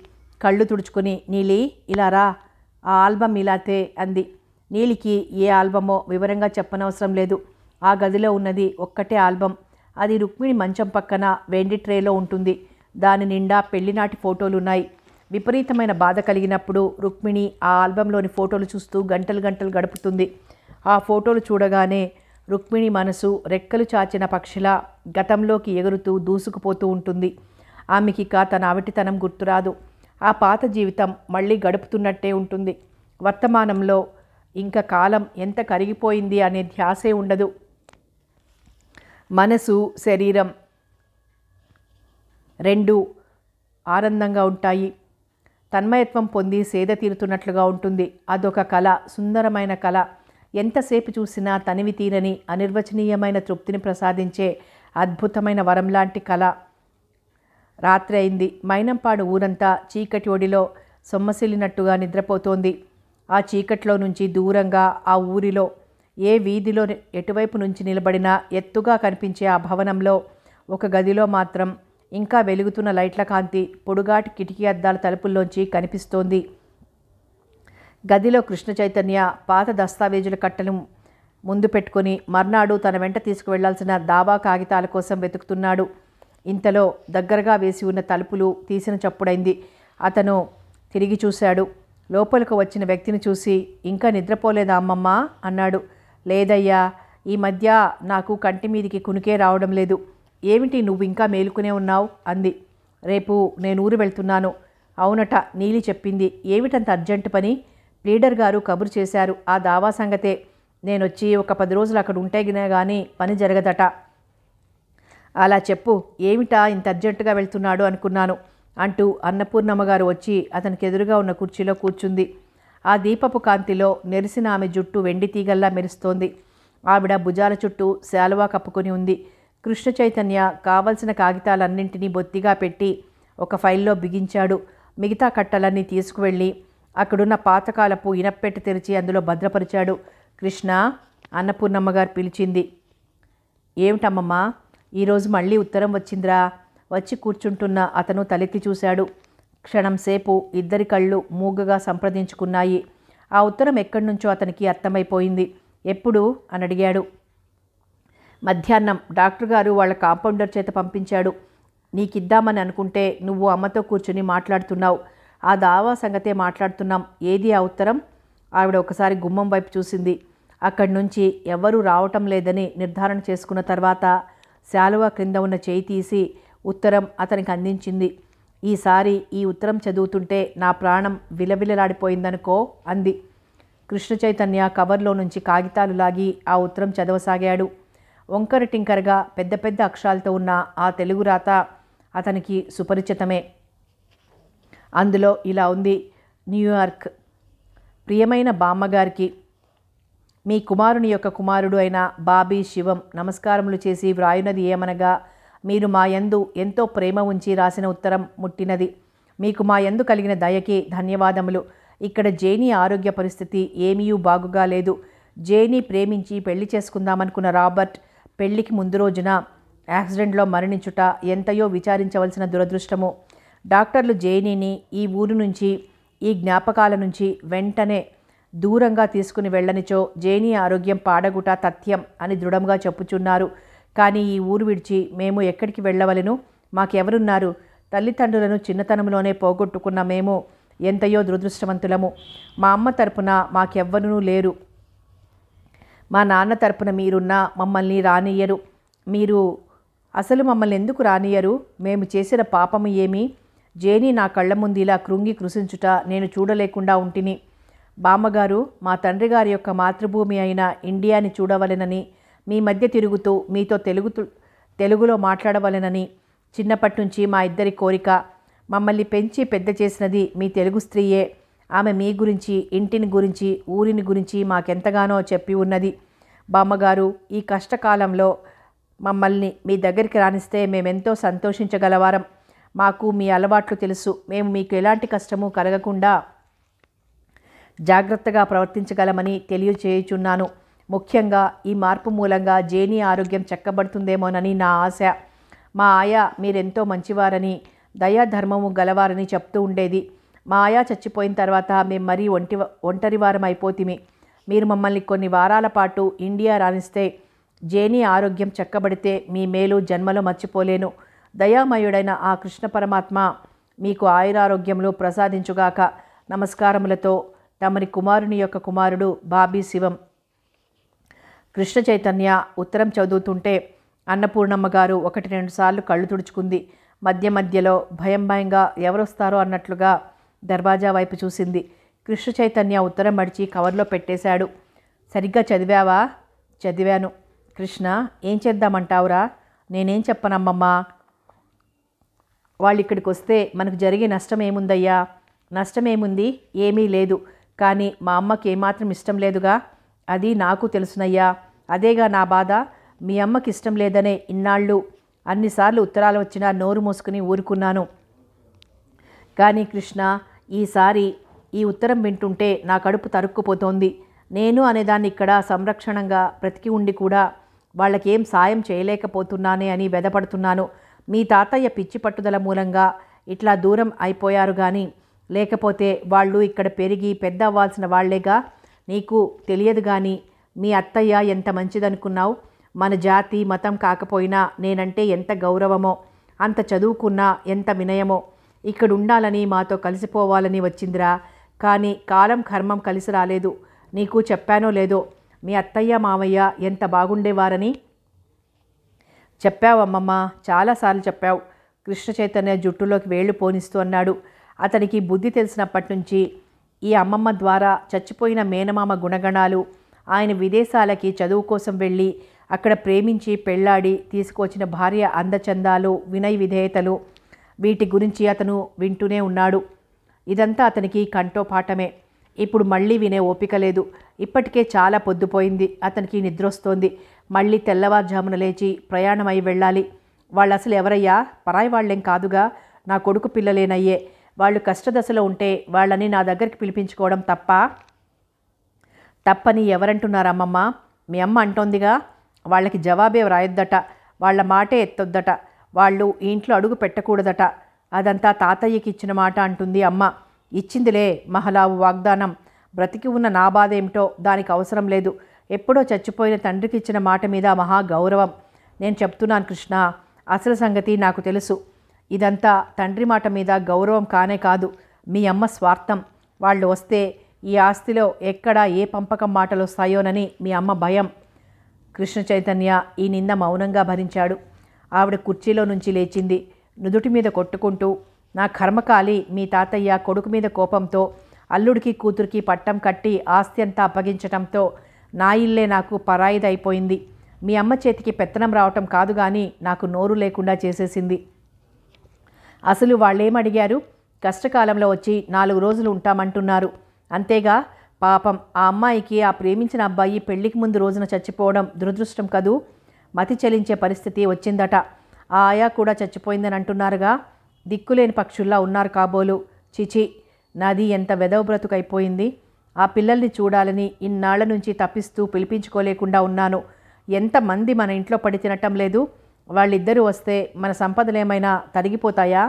కళ్ళు తుడుచుకుని నీలి ఇలా రా ఆ ఆల్బమ్ ఇలాతే అంది నీలికి ఏ ఆల్బమో వివరంగా చెప్పనవసరం లేదు ఆ గదిలో ఉన్నది ఒక్కటే ఆల్బమ్ అది రుక్మిణి మంచం పక్కన వెండి ట్రేలో ఉంటుంది దాని నిండా పెళ్లినాటి ఫోటోలు ఉన్నాయి విపరీతమైన బాధ కలిగినప్పుడు రుక్మిణి ఆ ఆల్బంలోని ఫోటోలు చూస్తూ గంటలు గంటలు గడుపుతుంది ఆ ఫోటోలు చూడగానే రుక్మిణి మనసు రెక్కలు చాచిన పక్షిలా గతంలోకి ఎగురుతూ దూసుకుపోతూ ఉంటుంది ఆమెకిక తన అవిటితనం గుర్తురాదు ఆ పాత జీవితం మళ్ళీ గడుపుతున్నట్టే ఉంటుంది వర్తమానంలో ఇంకా కాలం ఎంత కరిగిపోయింది అనే ధ్యాసే ఉండదు మనసు శరీరం రెండు ఆనందంగా ఉంటాయి తన్మయత్వం పొంది సేద తీరుతున్నట్లుగా ఉంటుంది అదొక కళ సుందరమైన కళ ఎంతసేపు చూసినా తనివి తీరని అనిర్వచనీయమైన తృప్తిని ప్రసాదించే అద్భుతమైన వరం లాంటి కళ రాత్రి అయింది మైనంపాడు ఊరంతా చీకటి ఒడిలో సొమ్మసిల్లినట్టుగా నిద్రపోతోంది ఆ చీకట్లో నుంచి దూరంగా ఆ ఊరిలో ఏ వీధిలో ఎటువైపు నుంచి నిలబడినా ఎత్తుగా కనిపించే ఆ భవనంలో ఒక గదిలో మాత్రం ఇంకా వెలుగుతున్న లైట్ల కాంతి పొడుగాటి కిటికీ అద్దాల తలుపుల్లోంచి కనిపిస్తోంది గదిలో కృష్ణ చైతన్య పాత దస్తావేజుల కట్టను ముందు పెట్టుకుని మర్నాడు తన వెంట తీసుకువెళ్లాల్సిన దావా కాగితాల కోసం వెతుకుతున్నాడు ఇంతలో దగ్గరగా వేసి ఉన్న తలుపులు తీసిన చప్పుడైంది అతను తిరిగి చూశాడు లోపలికి వచ్చిన వ్యక్తిని చూసి ఇంకా నిద్రపోలేదా అమ్మమ్మ అన్నాడు లేదయ్యా ఈ మధ్య నాకు కంటి మీదికి కునికే రావడం లేదు ఏమిటి నువ్వు ఇంకా మేలుకునే ఉన్నావు అంది రేపు నేను ఊరు వెళ్తున్నాను అవునట నీలి చెప్పింది ఏమిటంత అర్జెంటు పని లీడర్ గారు కబురు చేశారు ఆ దావా సంగతే నేనొచ్చి ఒక పది రోజులు అక్కడ ఉంటే కానీ పని జరగదట అలా చెప్పు ఏమిటా ఇంత అర్జెంటుగా వెళ్తున్నాడు అనుకున్నాను అంటూ అన్నపూర్ణమ్మగారు వచ్చి అతనికి ఎదురుగా ఉన్న కుర్చీలో కూర్చుంది ఆ దీపపు కాంతిలో నెరిసిన ఆమె జుట్టు వెండి తీగల్లా మెరుస్తోంది ఆవిడ భుజాల చుట్టూ శాలువా కప్పుకొని ఉంది కృష్ణ చైతన్య కావలసిన కాగితాలన్నింటినీ బొత్తిగా పెట్టి ఒక ఫైల్లో బిగించాడు మిగతా కట్టలన్నీ తీసుకువెళ్ళి అక్కడున్న పాతకాలపు ఇనప్పెట్టు తెరిచి అందులో భద్రపరిచాడు కృష్ణ అన్నపూర్ణమ్మగారు పిలిచింది ఏమిటమ్మమ్మా ఈరోజు మళ్ళీ ఉత్తరం వచ్చిందిరా వచ్చి కూర్చుంటున్న అతను తలెత్తి చూశాడు క్షణంసేపు ఇద్దరి కళ్ళు మూగగా సంప్రదించుకున్నాయి ఆ ఉత్తరం ఎక్కడి నుంచో అతనికి అర్థమైపోయింది ఎప్పుడు అని అడిగాడు మధ్యాహ్నం డాక్టర్ గారు వాళ్ళ కాంపౌండర్ చేత పంపించాడు నీకిద్దామని అనుకుంటే నువ్వు అమ్మతో కూర్చుని మాట్లాడుతున్నావు ఆ దావా సంగతే మాట్లాడుతున్నాం ఏది ఆ ఉత్తరం ఆవిడ ఒకసారి గుమ్మం వైపు చూసింది అక్కడి నుంచి ఎవరూ రావటం లేదని నిర్ధారణ చేసుకున్న తర్వాత శాలువా క్రింద ఉన్న చేయి తీసి ఉత్తరం అతనికి అందించింది ఈసారి ఈ ఉత్తరం చదువుతుంటే నా ప్రాణం విలవిలలాడిపోయిందనుకో అంది కృష్ణ చైతన్య కవర్లో నుంచి కాగితాలు లాగి ఆ ఉత్తరం చదవసాగాడు వంకర టింకరగా పెద్ద పెద్ద అక్షరాలతో ఉన్న ఆ తెలుగు రాత అతనికి సుపరిచితమే అందులో ఇలా ఉంది న్యూయార్క్ ప్రియమైన బామ్మగారికి మీ కుమారుని యొక్క కుమారుడు అయిన బాబీ శివం నమస్కారములు చేసి వ్రాయునది ఏమనగా మీరు మా యందు ఎంతో ప్రేమ ఉంచి రాసిన ఉత్తరం ముట్టినది మీకు మా యందు కలిగిన దయకి ధన్యవాదములు ఇక్కడ జేని ఆరోగ్య పరిస్థితి ఏమీయూ బాగుగా లేదు జేని ప్రేమించి పెళ్లి చేసుకుందామనుకున్న రాబర్ట్ పెళ్లికి ముందు రోజున యాక్సిడెంట్లో మరణించుట ఎంతయో విచారించవలసిన దురదృష్టము డాక్టర్లు జేనీని ఈ ఊరు నుంచి ఈ జ్ఞాపకాల నుంచి వెంటనే దూరంగా తీసుకుని వెళ్ళనిచో జేనీ ఆరోగ్యం పాడగుట తథ్యం అని దృఢంగా చెప్పుచున్నారు కానీ ఈ ఊరు విడిచి మేము ఎక్కడికి వెళ్ళవలను మాకెవరున్నారు తల్లిదండ్రులను చిన్నతనంలోనే పోగొట్టుకున్న మేము ఎంతయో దురదృష్టవంతులము మా అమ్మ తరపున మాకెవ్వరూ లేరు మా నాన్న తరపున మీరున్నా మమ్మల్ని రానియ్యరు మీరు అసలు మమ్మల్ని ఎందుకు రానియ్యరు మేము చేసిన పాపము ఏమి జేని నా కళ్ళ ముందు ఇలా కృంగి కృషించుట నేను చూడలేకుండా ఉంటిని బామ్మగారు మా తండ్రి గారి యొక్క మాతృభూమి అయిన ఇండియాని చూడవలెనని మీ మధ్య తిరుగుతూ మీతో తెలుగు తెలుగులో మాట్లాడవలెనని చిన్నప్పటి నుంచి మా ఇద్దరి కోరిక మమ్మల్ని పెంచి పెద్ద చేసినది మీ తెలుగు స్త్రీయే ఆమె మీ గురించి ఇంటిని గురించి ఊరిని గురించి మాకెంతగానో చెప్పి ఉన్నది బామ్మగారు ఈ కష్టకాలంలో మమ్మల్ని మీ దగ్గరికి రాణిస్తే మేమెంతో సంతోషించగలవారం మాకు మీ అలవాట్లు తెలుసు మేము మీకు ఎలాంటి కష్టము కలగకుండా జాగ్రత్తగా ప్రవర్తించగలమని తెలియచేయుచున్నాను ముఖ్యంగా ఈ మార్పు మూలంగా జేనీ ఆరోగ్యం చెక్కబడుతుందేమోనని నా ఆశ మా ఆయా మీరెంతో మంచివారని దయాధర్మము గలవారని చెప్తూ ఉండేది మా ఆయా చచ్చిపోయిన తర్వాత మేము మరీ ఒంటి వారం అయిపోతిమి మీరు మమ్మల్ని కొన్ని వారాల పాటు ఇండియా రాణిస్తే జేనీ ఆరోగ్యం చెక్కబడితే మీ మేలు జన్మలో మర్చిపోలేను దయామయుడైన ఆ కృష్ణ పరమాత్మ మీకు ఆయురారోగ్యంలో ప్రసాదించుగాక నమస్కారములతో తమరి కుమారుని యొక్క కుమారుడు బాబీ శివం కృష్ణ చైతన్య ఉత్తరం చదువుతుంటే అన్నపూర్ణమ్మ గారు ఒకటి రెండు సార్లు కళ్ళు తుడుచుకుంది మధ్య మధ్యలో భయం భయంగా ఎవరొస్తారో అన్నట్లుగా దర్వాజా వైపు చూసింది కృష్ణ చైతన్య ఉత్తరం మడిచి కవర్లో పెట్టేశాడు సరిగ్గా చదివావా చదివాను కృష్ణ ఏం చేద్దామంటావురా నేనేం చెప్పనమ్మమ్మా వాళ్ళు ఇక్కడికి వస్తే మనకు జరిగే నష్టం ఏముందయ్యా నష్టమేముంది ఏమీ లేదు కానీ మా అమ్మకి ఏమాత్రం ఇష్టం లేదుగా అది నాకు తెలుసునయ్యా అదేగా నా బాధ మీ అమ్మకి ఇష్టం లేదనే ఇన్నాళ్ళు అన్నిసార్లు ఉత్తరాలు వచ్చినా నోరు మూసుకుని ఊరుకున్నాను కానీ కృష్ణ ఈసారి ఈ ఉత్తరం వింటుంటే నా కడుపు తరుక్కుపోతోంది నేను అనేదాన్ని ఇక్కడ సంరక్షణంగా బ్రతికి ఉండి కూడా వాళ్ళకేం సాయం చేయలేకపోతున్నానే అని వెదపడుతున్నాను మీ తాతయ్య పిచ్చి పట్టుదల మూలంగా ఇట్లా దూరం అయిపోయారు కానీ లేకపోతే వాళ్ళు ఇక్కడ పెరిగి పెద్ద అవ్వాల్సిన వాళ్లేగా నీకు తెలియదు కానీ మీ అత్తయ్య ఎంత మంచిదనుకున్నావు మన జాతి మతం కాకపోయినా నేనంటే ఎంత గౌరవమో అంత చదువుకున్నా ఎంత వినయమో ఇక్కడ ఉండాలని మాతో కలిసిపోవాలని వచ్చిందిరా కానీ కాలం కర్మం కలిసి రాలేదు నీకు చెప్పానో లేదో మీ అత్తయ్య మామయ్య ఎంత బాగుండేవారని చెప్పావమ్మమ్మ చాలాసార్లు చెప్పావు కృష్ణ చైతన్య జుట్టులోకి వేళ్ళు పోనిస్తూ అన్నాడు అతనికి బుద్ధి తెలిసినప్పటి నుంచి ఈ అమ్మమ్మ ద్వారా చచ్చిపోయిన మేనమామ గుణగణాలు ఆయన విదేశాలకి చదువు కోసం వెళ్ళి అక్కడ ప్రేమించి పెళ్ళాడి తీసుకొచ్చిన భార్య అందచందాలు వినయ విధేయతలు వీటి గురించి అతను వింటూనే ఉన్నాడు ఇదంతా అతనికి కంటోపాఠమే ఇప్పుడు మళ్ళీ వినే ఓపిక లేదు ఇప్పటికే చాలా పొద్దుపోయింది అతనికి నిద్రొస్తోంది మళ్ళీ తెల్లవారుజామున లేచి ప్రయాణమై వెళ్ళాలి వాళ్ళు అసలు ఎవరయ్యా పరాయి వాళ్ళేం కాదుగా నా కొడుకు పిల్లలేనయ్యే వాళ్ళు కష్టదశలో ఉంటే వాళ్ళని నా దగ్గరికి పిలిపించుకోవడం తప్ప తప్పని ఎవరంటున్నారమ్మమ్మ మీ అమ్మ అంటోందిగా వాళ్ళకి జవాబే వ్రాయొద్దట వాళ్ళ మాటే ఎత్తొద్దట వాళ్ళు ఇంట్లో అడుగు పెట్టకూడదట అదంతా తాతయ్యకి ఇచ్చిన మాట అంటుంది అమ్మ ఇచ్చిందిలే మహలావు వాగ్దానం బ్రతికి ఉన్న నా బాధ ఏమిటో దానికి అవసరం లేదు ఎప్పుడో చచ్చిపోయిన తండ్రికి ఇచ్చిన మాట మీద మహా గౌరవం నేను చెప్తున్నాను కృష్ణ అసలు సంగతి నాకు తెలుసు ఇదంతా తండ్రి మాట మీద గౌరవం కానే కాదు మీ అమ్మ స్వార్థం వాళ్ళు వస్తే ఈ ఆస్తిలో ఎక్కడ ఏ పంపకం మాటలు వస్తాయోనని మీ అమ్మ భయం కృష్ణ చైతన్య ఈ నింద మౌనంగా భరించాడు ఆవిడ కుర్చీలో నుంచి లేచింది నుదుటి మీద కొట్టుకుంటూ నా కర్మకాలి మీ తాతయ్య కొడుకు మీద కోపంతో అల్లుడికి కూతురికి పట్టం కట్టి ఆస్తి అంతా అప్పగించటంతో నా ఇల్లే నాకు పరాయిదైపోయింది మీ అమ్మ చేతికి పెత్తనం రావటం కాదు కానీ నాకు నోరు లేకుండా చేసేసింది అసలు అడిగారు కష్టకాలంలో వచ్చి నాలుగు రోజులు ఉంటామంటున్నారు అంతేగా పాపం ఆ అమ్మాయికి ఆ ప్రేమించిన అబ్బాయి పెళ్లికి ముందు రోజున చచ్చిపోవడం దురదృష్టం కదూ మతి చెలించే పరిస్థితి వచ్చిందట ఆ ఆయా కూడా చచ్చిపోయిందని అంటున్నారుగా దిక్కులేని పక్షుల్లా ఉన్నారు కాబోలు చిచి నాది ఎంత వెదవ బ్రతుకైపోయింది ఆ పిల్లల్ని చూడాలని ఇన్నాళ్ల నుంచి తప్పిస్తూ పిలిపించుకోలేకుండా ఉన్నాను ఎంతమంది మన ఇంట్లో పడి తినటం లేదు వాళ్ళిద్దరూ వస్తే మన సంపదలేమైనా తరిగిపోతాయా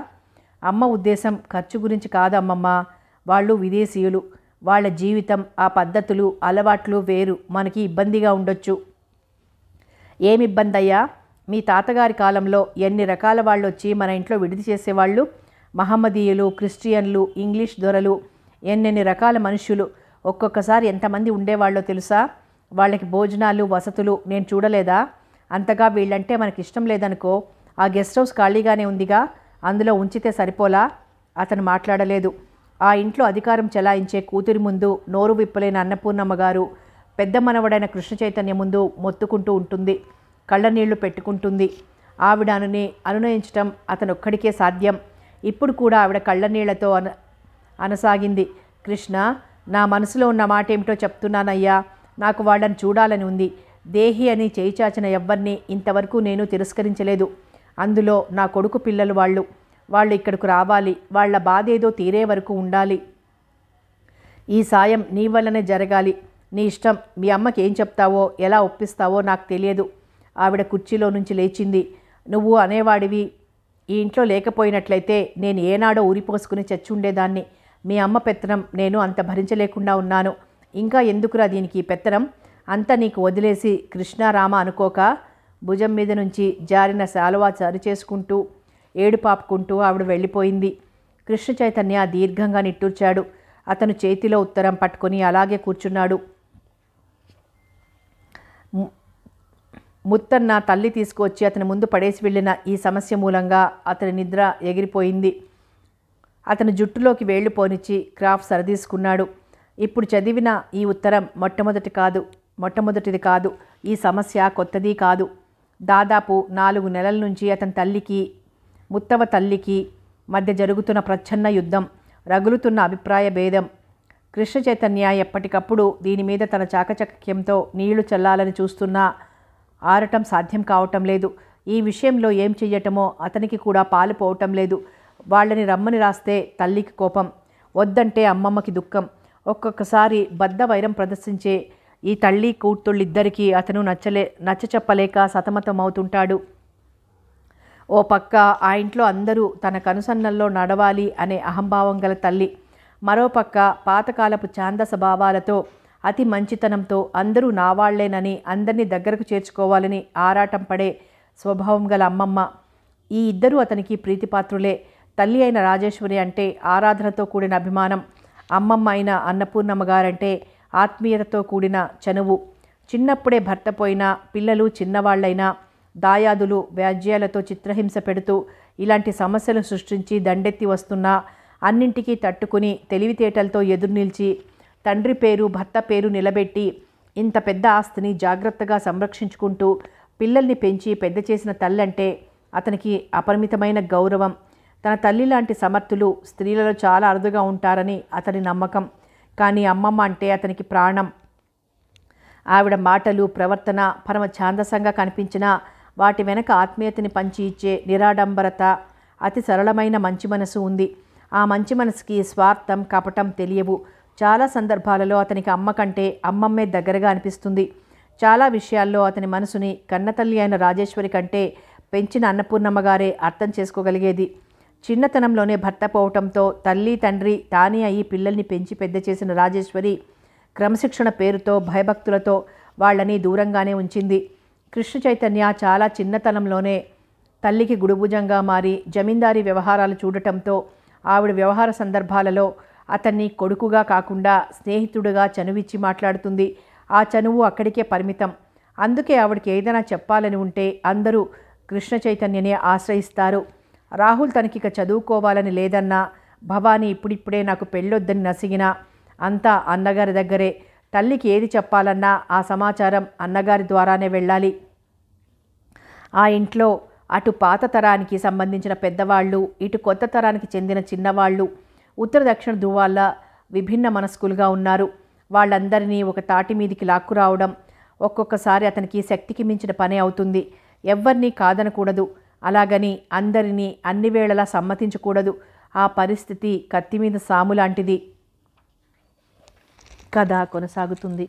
అమ్మ ఉద్దేశం ఖర్చు గురించి కాదు అమ్మమ్మ వాళ్ళు విదేశీయులు వాళ్ళ జీవితం ఆ పద్ధతులు అలవాట్లు వేరు మనకి ఇబ్బందిగా ఉండొచ్చు ఏమి ఇబ్బంది అయ్యా మీ తాతగారి కాలంలో ఎన్ని రకాల వాళ్ళు వచ్చి మన ఇంట్లో విడిది చేసేవాళ్ళు మహమ్మదీయులు క్రిస్టియన్లు ఇంగ్లీష్ దొరలు ఎన్నెన్ని రకాల మనుషులు ఒక్కొక్కసారి ఎంతమంది ఉండేవాళ్ళో తెలుసా వాళ్ళకి భోజనాలు వసతులు నేను చూడలేదా అంతగా వీళ్ళంటే మనకి ఇష్టం లేదనుకో ఆ గెస్ట్ హౌస్ ఖాళీగానే ఉందిగా అందులో ఉంచితే సరిపోలా అతను మాట్లాడలేదు ఆ ఇంట్లో అధికారం చెలాయించే కూతురి ముందు నోరు విప్పలేని అన్నపూర్ణమ్మ గారు పెద్ద మనవడైన కృష్ణ చైతన్య ముందు మొత్తుకుంటూ ఉంటుంది కళ్ళనీళ్లు పెట్టుకుంటుంది ఆవిడ అనుని అనునయించటం అతనొక్కడికే సాధ్యం ఇప్పుడు కూడా ఆవిడ కళ్ళనీళ్లతో అన అనసాగింది కృష్ణ నా మనసులో ఉన్న మాట ఏమిటో చెప్తున్నానయ్యా నాకు వాళ్ళని చూడాలని ఉంది దేహి అని చేయిచాచిన ఎవ్వరిని ఇంతవరకు నేను తిరస్కరించలేదు అందులో నా కొడుకు పిల్లలు వాళ్ళు వాళ్ళు ఇక్కడకు రావాలి వాళ్ళ బాధ ఏదో తీరే వరకు ఉండాలి ఈ సాయం నీ వల్లనే జరగాలి నీ ఇష్టం మీ అమ్మకి ఏం చెప్తావో ఎలా ఒప్పిస్తావో నాకు తెలియదు ఆవిడ కుర్చీలో నుంచి లేచింది నువ్వు అనేవాడివి ఈ ఇంట్లో లేకపోయినట్లయితే నేను ఏనాడో ఊరిపోసుకుని చచ్చుండేదాన్ని మీ అమ్మ పెత్తనం నేను అంత భరించలేకుండా ఉన్నాను ఇంకా ఎందుకురా దీనికి పెత్తనం అంత నీకు వదిలేసి కృష్ణారామ అనుకోక భుజం మీద నుంచి జారిన శాలువా చేసుకుంటూ ఏడు పాపుకుంటూ ఆవిడ వెళ్ళిపోయింది కృష్ణ చైతన్య దీర్ఘంగా నిట్టూర్చాడు అతను చేతిలో ఉత్తరం పట్టుకొని అలాగే కూర్చున్నాడు ముత్తన్న తల్లి తీసుకువచ్చి అతని ముందు పడేసి వెళ్ళిన ఈ సమస్య మూలంగా అతని నిద్ర ఎగిరిపోయింది అతను జుట్టులోకి వేళ్లు పోనిచ్చి క్రాఫ్ సరదీసుకున్నాడు ఇప్పుడు చదివిన ఈ ఉత్తరం మొట్టమొదటి కాదు మొట్టమొదటిది కాదు ఈ సమస్య కొత్తది కాదు దాదాపు నాలుగు నెలల నుంచి అతని తల్లికి ముత్తవ తల్లికి మధ్య జరుగుతున్న ప్రచ్ఛన్న యుద్ధం రగులుతున్న అభిప్రాయ భేదం కృష్ణ చైతన్య ఎప్పటికప్పుడు దీని మీద తన చాకచక్యంతో నీళ్లు చల్లాలని చూస్తున్నా ఆరటం సాధ్యం కావటం లేదు ఈ విషయంలో ఏం చెయ్యటమో అతనికి కూడా పాలు పోవటం లేదు వాళ్ళని రమ్మని రాస్తే తల్లికి కోపం వద్దంటే అమ్మమ్మకి దుఃఖం ఒక్కొక్కసారి బద్ద వైరం ప్రదర్శించే ఈ తల్లి కూతుళ్ళిద్దరికీ అతను నచ్చలే నచ్చ చెప్పలేక సతమతమవుతుంటాడు ఓ పక్క ఆ ఇంట్లో అందరూ తన కనుసన్నల్లో నడవాలి అనే అహంభావం గల తల్లి మరోపక్క పాతకాలపు ఛాందస భావాలతో అతి మంచితనంతో అందరూ నావాళ్లేనని అందరినీ దగ్గరకు చేర్చుకోవాలని ఆరాటం పడే స్వభావం గల అమ్మమ్మ ఈ ఇద్దరూ అతనికి ప్రీతిపాత్రులే తల్లి అయిన రాజేశ్వరి అంటే ఆరాధనతో కూడిన అభిమానం అమ్మమ్మ అయిన అన్నపూర్ణమ్మ గారంటే ఆత్మీయతతో కూడిన చనువు చిన్నప్పుడే భర్త పోయినా పిల్లలు చిన్నవాళ్లైనా దాయాదులు వ్యాజ్యాలతో చిత్రహింస పెడుతూ ఇలాంటి సమస్యలు సృష్టించి దండెత్తి వస్తున్నా అన్నింటికీ తట్టుకుని తెలివితేటలతో ఎదురు నిలిచి తండ్రి పేరు భర్త పేరు నిలబెట్టి ఇంత పెద్ద ఆస్తిని జాగ్రత్తగా సంరక్షించుకుంటూ పిల్లల్ని పెంచి పెద్ద చేసిన తల్లంటే అతనికి అపరిమితమైన గౌరవం తన తల్లి లాంటి సమర్థులు స్త్రీలలో చాలా అరుదుగా ఉంటారని అతని నమ్మకం కానీ అమ్మమ్మ అంటే అతనికి ప్రాణం ఆవిడ మాటలు ప్రవర్తన పరమ ఛాందసంగా కనిపించిన వాటి వెనక ఆత్మీయతని పంచి ఇచ్చే నిరాడంబరత అతి సరళమైన మంచి మనసు ఉంది ఆ మంచి మనసుకి స్వార్థం కపటం తెలియవు చాలా సందర్భాలలో అతనికి అమ్మ కంటే అమ్మమ్మే దగ్గరగా అనిపిస్తుంది చాలా విషయాల్లో అతని మనసుని కన్నతల్లి అయిన రాజేశ్వరి కంటే పెంచిన అన్నపూర్ణమ్మగారే అర్థం చేసుకోగలిగేది చిన్నతనంలోనే భర్త పోవటంతో తల్లి తండ్రి తానే అయి పిల్లల్ని పెంచి పెద్ద చేసిన రాజేశ్వరి క్రమశిక్షణ పేరుతో భయభక్తులతో వాళ్ళని దూరంగానే ఉంచింది కృష్ణ చైతన్య చాలా చిన్నతనంలోనే తల్లికి గుడుభుజంగా మారి జమీందారీ వ్యవహారాలు చూడటంతో ఆవిడ వ్యవహార సందర్భాలలో అతన్ని కొడుకుగా కాకుండా స్నేహితుడుగా చనువిచ్చి మాట్లాడుతుంది ఆ చనువు అక్కడికే పరిమితం అందుకే ఆవిడకి ఏదైనా చెప్పాలని ఉంటే అందరూ కృష్ణ చైతన్యనే ఆశ్రయిస్తారు రాహుల్ తనకిక చదువుకోవాలని లేదన్నా భవానీ ఇప్పుడిప్పుడే నాకు పెళ్ళొద్దని నసిగినా అంతా అన్నగారి దగ్గరే తల్లికి ఏది చెప్పాలన్నా ఆ సమాచారం అన్నగారి ద్వారానే వెళ్ళాలి ఆ ఇంట్లో అటు పాత తరానికి సంబంధించిన పెద్దవాళ్ళు ఇటు కొత్త తరానికి చెందిన చిన్నవాళ్ళు ఉత్తర దక్షిణ ధ్రువాళ్ళ విభిన్న మనస్కులుగా ఉన్నారు వాళ్ళందరినీ ఒక తాటి మీదికి లాక్కురావడం ఒక్కొక్కసారి అతనికి శక్తికి మించిన పని అవుతుంది ఎవ్వరినీ కాదనకూడదు అలాగని అందరినీ అన్ని వేళలా సమ్మతించకూడదు ఆ పరిస్థితి మీద సాము లాంటిది కథ కొనసాగుతుంది